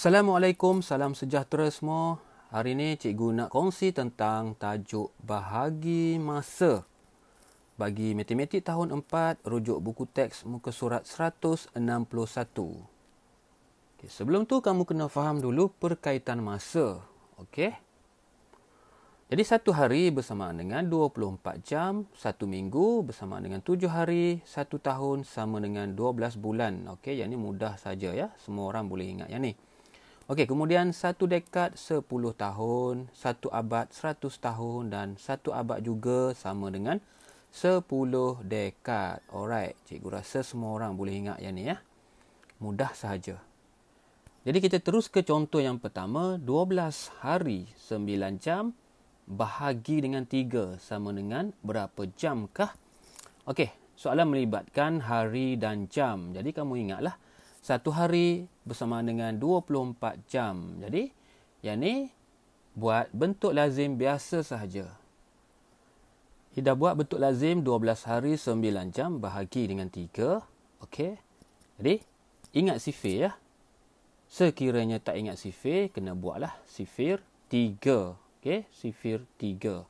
Assalamualaikum, salam sejahtera semua. Hari ini cikgu nak kongsi tentang tajuk bahagi masa bagi matematik tahun 4 rujuk buku teks muka surat 161. Okey, sebelum tu kamu kena faham dulu perkaitan masa. Okey. Jadi satu hari bersamaan dengan 24 jam, satu minggu bersamaan dengan 7 hari, satu tahun sama dengan 12 bulan. Okey, yang ni mudah saja ya. Semua orang boleh ingat yang ni. Okey, kemudian satu dekad sepuluh tahun, satu abad seratus tahun dan satu abad juga sama dengan sepuluh dekad. Alright, cikgu rasa semua orang boleh ingat yang ni ya. Mudah sahaja. Jadi kita terus ke contoh yang pertama, dua belas hari sembilan jam bahagi dengan tiga sama dengan berapa jamkah? Okey, soalan melibatkan hari dan jam. Jadi kamu ingatlah satu hari bersama dengan 24 jam. Jadi, yang ni buat bentuk lazim biasa sahaja. Ida buat bentuk lazim 12 hari 9 jam bahagi dengan 3. Okey. Jadi, ingat sifir ya. Sekiranya tak ingat sifir, kena buatlah sifir 3. Okey, sifir 3.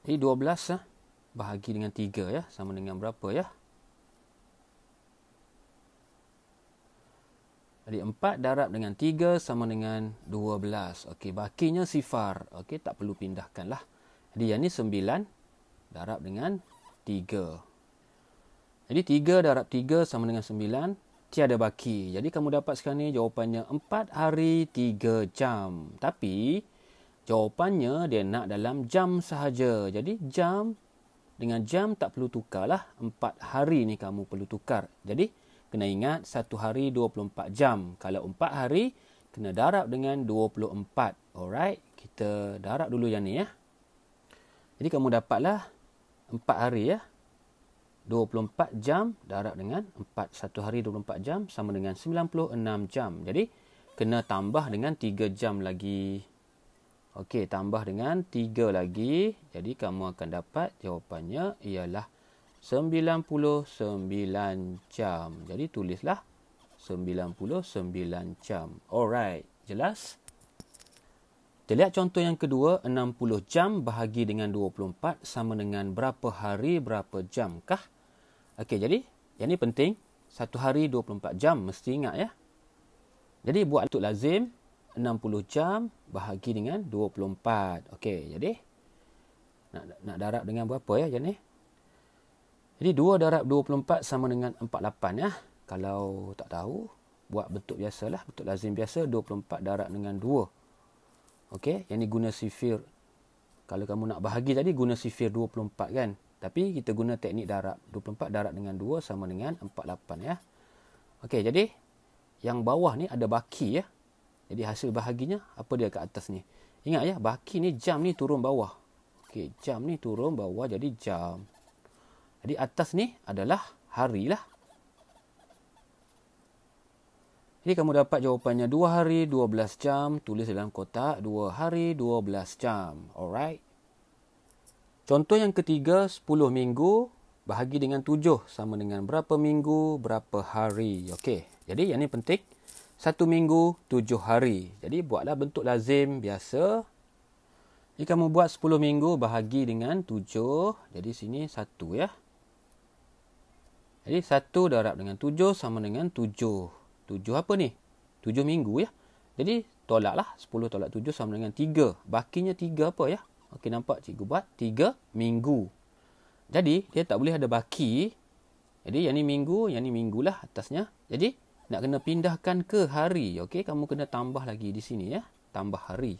Jadi 12 ha? bahagi dengan 3 ya, sama dengan berapa ya? Jadi 4 darab dengan 3 sama dengan 12. Okey, bakinya sifar. Okey, tak perlu pindahkan lah. Jadi yang ni 9 darab dengan 3. Jadi 3 darab 3 sama dengan 9. Tiada baki. Jadi kamu dapat sekarang ni jawapannya 4 hari 3 jam. Tapi jawapannya dia nak dalam jam sahaja. Jadi jam dengan jam tak perlu tukarlah. 4 hari ni kamu perlu tukar. Jadi 4 kena ingat satu hari 24 jam. Kalau empat hari, kena darab dengan 24. Alright, kita darab dulu yang ni ya. Jadi kamu dapatlah empat hari ya. 24 jam darab dengan 4. Satu hari 24 jam sama dengan 96 jam. Jadi, kena tambah dengan 3 jam lagi. Okey, tambah dengan 3 lagi. Jadi, kamu akan dapat jawapannya ialah 96. 99 jam. Jadi tulislah 99 jam. Alright, jelas? Kita lihat contoh yang kedua, 60 jam bahagi dengan 24 sama dengan berapa hari, berapa jam kah? Okey, jadi yang ni penting, satu hari 24 jam mesti ingat ya. Jadi buat untuk lazim, 60 jam bahagi dengan 24. Okey, jadi nak, nak darab dengan berapa ya, jadi ni? Jadi 2 darab 24 sama dengan 48 ya. Kalau tak tahu, buat bentuk biasalah, bentuk lazim biasa 24 darab dengan 2. Okey, yang ni guna sifir. Kalau kamu nak bahagi tadi guna sifir 24 kan. Tapi kita guna teknik darab 24 darab dengan 2 sama dengan 48 ya. Okey, jadi yang bawah ni ada baki ya. Jadi hasil bahaginya apa dia kat atas ni? Ingat ya, baki ni jam ni turun bawah. Okey, jam ni turun bawah jadi jam. Jadi atas ni adalah hari lah. Jadi kamu dapat jawapannya 2 hari 12 jam. Tulis dalam kotak 2 hari 12 jam. Alright. Contoh yang ketiga 10 minggu bahagi dengan 7 sama dengan berapa minggu, berapa hari. Okey. Jadi yang ni penting. Satu minggu, tujuh hari. Jadi buatlah bentuk lazim biasa. Jadi kamu buat sepuluh minggu bahagi dengan tujuh. Jadi sini satu ya. Jadi 1 darab dengan 7 sama dengan 7. 7 apa ni? 7 minggu ya. Jadi tolaklah 10 tolak 7 sama dengan 3. Bakinya 3 apa ya? Okey nampak cikgu buat 3 minggu. Jadi dia tak boleh ada baki. Jadi yang ni minggu, yang ni minggulah atasnya. Jadi nak kena pindahkan ke hari. Okey kamu kena tambah lagi di sini ya. Tambah hari.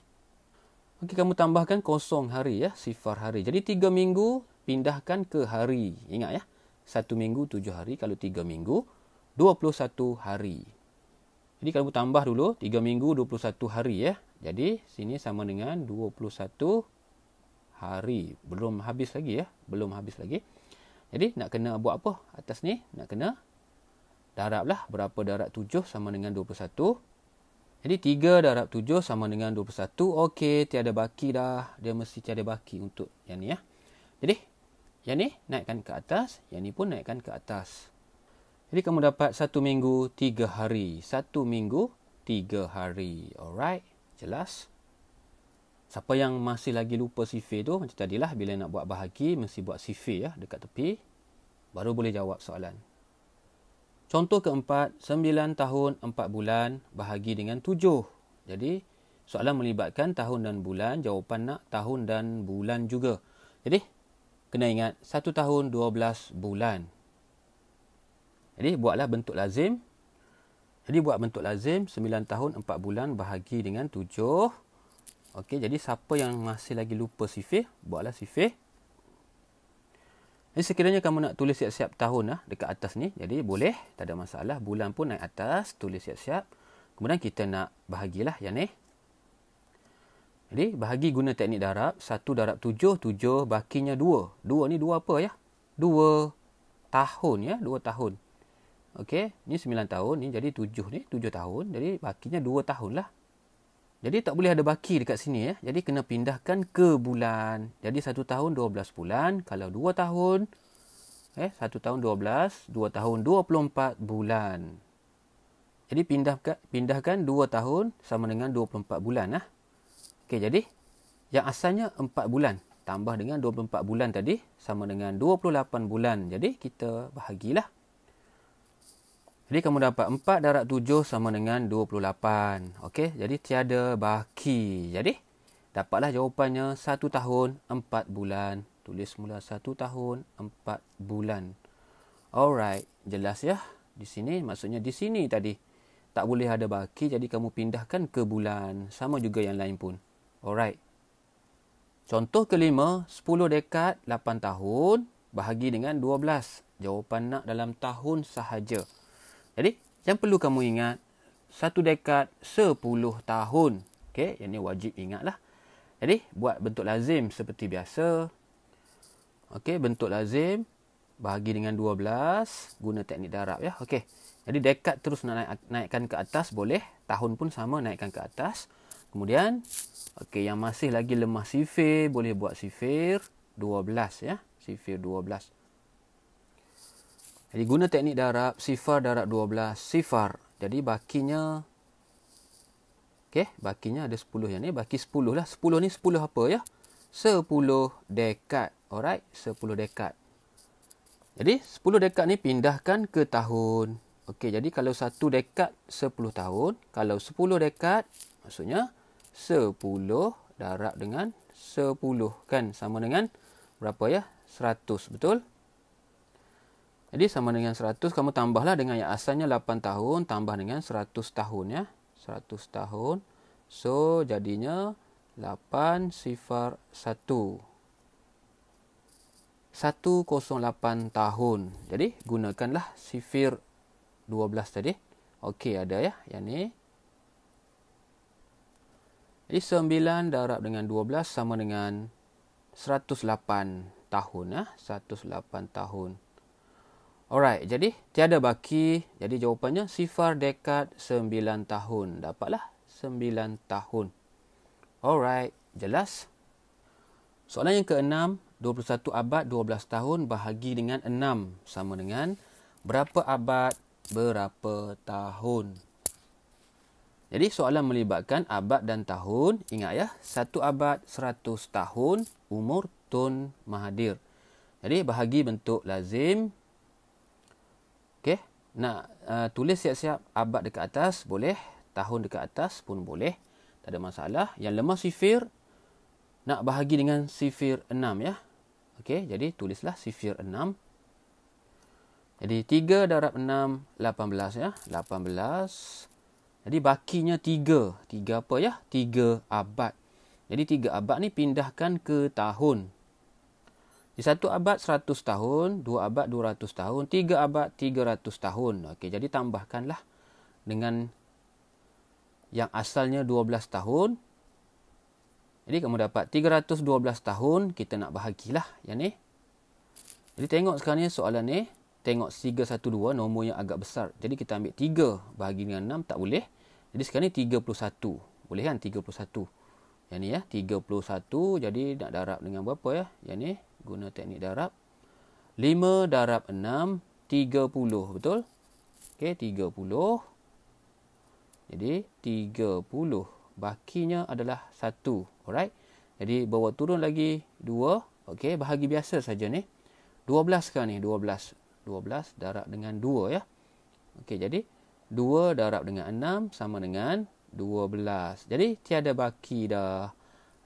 Okey kamu tambahkan kosong hari ya, sifar hari. Jadi 3 minggu pindahkan ke hari. Ingat ya satu minggu tujuh hari. Kalau tiga minggu, dua puluh satu hari. Jadi kalau tambah dulu, tiga minggu dua puluh satu hari ya. Jadi sini sama dengan dua puluh satu hari. Belum habis lagi ya. Belum habis lagi. Jadi nak kena buat apa atas ni? Nak kena darab lah. Berapa darab tujuh sama dengan dua puluh satu. Jadi tiga darab tujuh sama dengan dua puluh satu. Okey, tiada baki dah. Dia mesti tiada baki untuk yang ni ya. Jadi yang ni naikkan ke atas, yang ni pun naikkan ke atas. Jadi kamu dapat satu minggu tiga hari. Satu minggu tiga hari. Alright, jelas. Siapa yang masih lagi lupa sifir tu, macam tadilah bila nak buat bahagi, mesti buat sifir ya, dekat tepi. Baru boleh jawab soalan. Contoh keempat, sembilan tahun empat bulan bahagi dengan tujuh. Jadi, soalan melibatkan tahun dan bulan, jawapan nak tahun dan bulan juga. Jadi, kena ingat 1 tahun 12 bulan. Jadi buatlah bentuk lazim. Jadi buat bentuk lazim 9 tahun 4 bulan bahagi dengan 7. Okey, jadi siapa yang masih lagi lupa sifir, buatlah sifir. Jadi sekiranya kamu nak tulis siap-siap tahun lah dekat atas ni, jadi boleh, tak ada masalah. Bulan pun naik atas, tulis siap-siap. Kemudian kita nak bahagilah yang ni. Jadi bahagi guna teknik darab, satu darab tujuh, tujuh bakinya dua. Dua ni dua apa ya? Dua tahun ya, dua tahun. Okey, ni sembilan tahun, ni jadi tujuh ni, tujuh tahun. Jadi bakinya dua tahun lah. Jadi tak boleh ada baki dekat sini ya. Jadi kena pindahkan ke bulan. Jadi satu tahun dua belas bulan. Kalau dua tahun, eh satu tahun dua belas, dua tahun dua puluh empat bulan. Jadi pindahkan, pindahkan dua tahun sama dengan dua puluh empat bulan lah. Ya. Okey, jadi yang asalnya 4 bulan tambah dengan 24 bulan tadi sama dengan 28 bulan. Jadi kita bahagilah. Jadi kamu dapat 4 darab 7 sama dengan 28. Okey, jadi tiada baki. Jadi dapatlah jawapannya 1 tahun 4 bulan. Tulis semula 1 tahun 4 bulan. Alright, jelas ya. Di sini maksudnya di sini tadi tak boleh ada baki jadi kamu pindahkan ke bulan sama juga yang lain pun. Alright. Contoh kelima, 10 dekat 8 tahun bahagi dengan 12. Jawapan nak dalam tahun sahaja. Jadi, yang perlu kamu ingat, 1 dekat 10 tahun. Okay, yang ni wajib lah. Jadi, buat bentuk lazim seperti biasa. Okay, bentuk lazim bahagi dengan 12 guna teknik darab ya. Okay, jadi dekat terus nak naik, naikkan ke atas boleh. Tahun pun sama naikkan ke atas. Kemudian okey yang masih lagi lemah sifir boleh buat sifir 12 ya. Sifir 12. Jadi guna teknik darab sifar darab 12 sifar. Jadi bakinya okay, bakinya ada 10 yang ni baki 10 lah. 10 ni 10 apa ya? 10 dekat, Alright, 10 dekat. Jadi 10 dekat ni pindahkan ke tahun. Okay, jadi kalau 1 dekat 10 tahun, kalau 10 dekat, maksudnya Sepuluh darab dengan sepuluh kan sama dengan berapa ya seratus betul jadi sama dengan seratus kamu tambahlah dengan yang asalnya lapan tahun tambah dengan seratus tahun ya 100 tahun so jadinya lapan sifar satu satu kosong lapan tahun jadi gunakanlah sifir belas tadi okey ada ya yang ni jadi 9 darab dengan 12 sama dengan 108 tahun ah, ha? 108 tahun. Alright, jadi tiada baki, jadi jawapannya sifar dekat 9 tahun. Dapatlah 9 tahun. Alright, jelas? Soalan yang keenam, 21 abad 12 tahun bahagi dengan 6 sama dengan berapa abad berapa tahun? Jadi soalan melibatkan abad dan tahun. Ingat ya, satu abad seratus tahun umur Tun mahadir. Jadi bahagi bentuk lazim. Okey, nak uh, tulis siap-siap abad dekat atas boleh, tahun dekat atas pun boleh. Tak ada masalah. Yang lemah sifir nak bahagi dengan sifir 6 ya. Okey, jadi tulislah sifir 6. Jadi 3 darab 6, 18 ya. 18 jadi bakinya tiga. Tiga apa ya? Tiga abad. Jadi tiga abad ni pindahkan ke tahun. Di satu abad seratus tahun, dua abad dua ratus tahun, tiga abad tiga ratus tahun. Okey, jadi tambahkanlah dengan yang asalnya dua belas tahun. Jadi kamu dapat tiga ratus dua belas tahun, kita nak bahagilah yang ni. Jadi tengok sekarang ni soalan ni tengok 312 nombor yang agak besar. Jadi kita ambil 3 bahagi dengan 6 tak boleh. Jadi sekarang ni 31. Boleh kan 31. Yang ni ya 31 jadi nak darab dengan berapa ya? Yang ni guna teknik darab. 5 darab 6 30 betul? Okey 30. Jadi 30 bakinya adalah 1. Alright. Jadi bawa turun lagi 2. Okey bahagi biasa saja ni. 12 sekarang ni 12. 12 darab dengan 2 ya. Okey, jadi 2 darab dengan 6 sama dengan 12. Jadi tiada baki dah.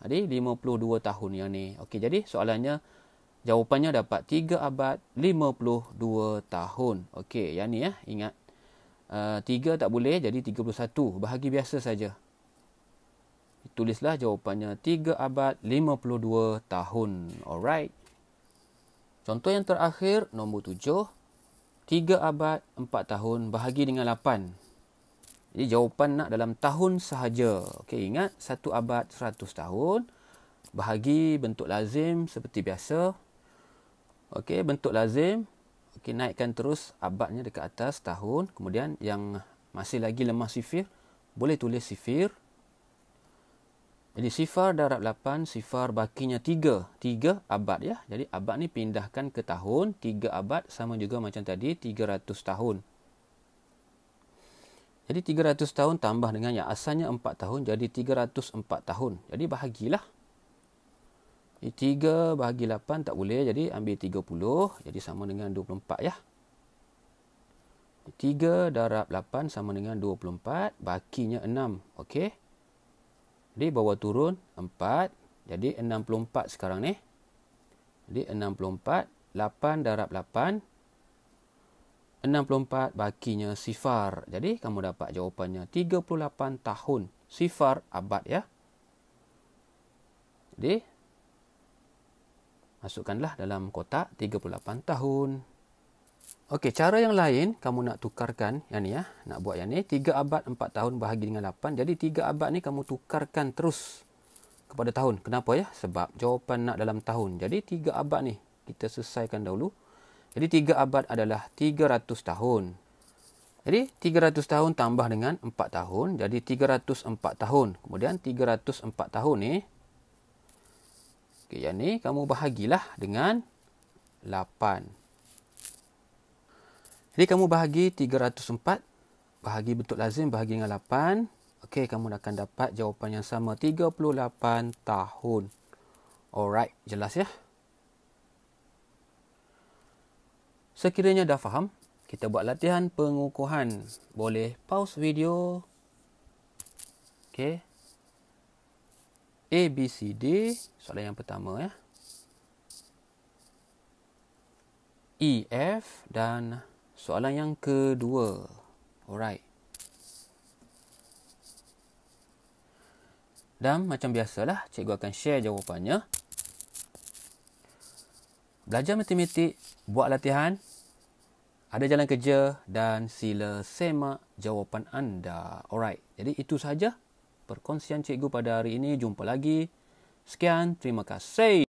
Jadi 52 tahun yang ni. Okey, jadi soalannya jawapannya dapat 3 abad 52 tahun. Okey, yang ni ya, ingat. Uh, eh, 3 tak boleh jadi 31 bahagi biasa saja tulislah jawapannya 3 abad 52 tahun alright Contoh yang terakhir, nombor tujuh. Tiga abad, empat tahun, bahagi dengan lapan. Jadi jawapan nak dalam tahun sahaja. Okey, ingat satu abad, seratus tahun. Bahagi bentuk lazim seperti biasa. Okey, bentuk lazim. Okey, naikkan terus abadnya dekat atas tahun. Kemudian yang masih lagi lemah sifir, boleh tulis sifir. Jadi sifar darab 8, sifar bakinya 3. 3 abad ya. Jadi abad ni pindahkan ke tahun. 3 abad sama juga macam tadi 300 tahun. Jadi 300 tahun tambah dengan yang asalnya 4 tahun jadi 304 tahun. Jadi bahagilah. Jadi 3 bahagi 8 tak boleh. Jadi ambil 30. Jadi sama dengan 24 ya. 3 darab 8 sama dengan 24. Bakinya 6. Okey. Jadi bawa turun 4 jadi 64 sekarang ni. Jadi 64 8 darab 8 64 bakinya sifar. Jadi kamu dapat jawapannya 38 tahun sifar abad ya. Jadi masukkanlah dalam kotak 38 tahun. Okey, cara yang lain kamu nak tukarkan yang ni ya. Nak buat yang ni. 3 abad 4 tahun bahagi dengan 8. Jadi 3 abad ni kamu tukarkan terus kepada tahun. Kenapa ya? Sebab jawapan nak dalam tahun. Jadi 3 abad ni kita selesaikan dahulu. Jadi 3 abad adalah 300 tahun. Jadi 300 tahun tambah dengan 4 tahun. Jadi 304 tahun. Kemudian 304 tahun ni. Okey, yang ni kamu bahagilah dengan 8. Jadi kamu bahagi 304 bahagi bentuk lazim bahagi dengan 8. Okey, kamu akan dapat jawapan yang sama 38 tahun. Alright, jelas ya? Sekiranya dah faham, kita buat latihan pengukuhan. Boleh pause video. Okey. A B C D, soalan yang pertama ya. E F dan Soalan yang kedua. Alright. Dan macam biasalah, cikgu akan share jawapannya. Belajar matematik, buat latihan, ada jalan kerja dan sila semak jawapan anda. Alright, jadi itu sahaja perkongsian cikgu pada hari ini. Jumpa lagi. Sekian, terima kasih.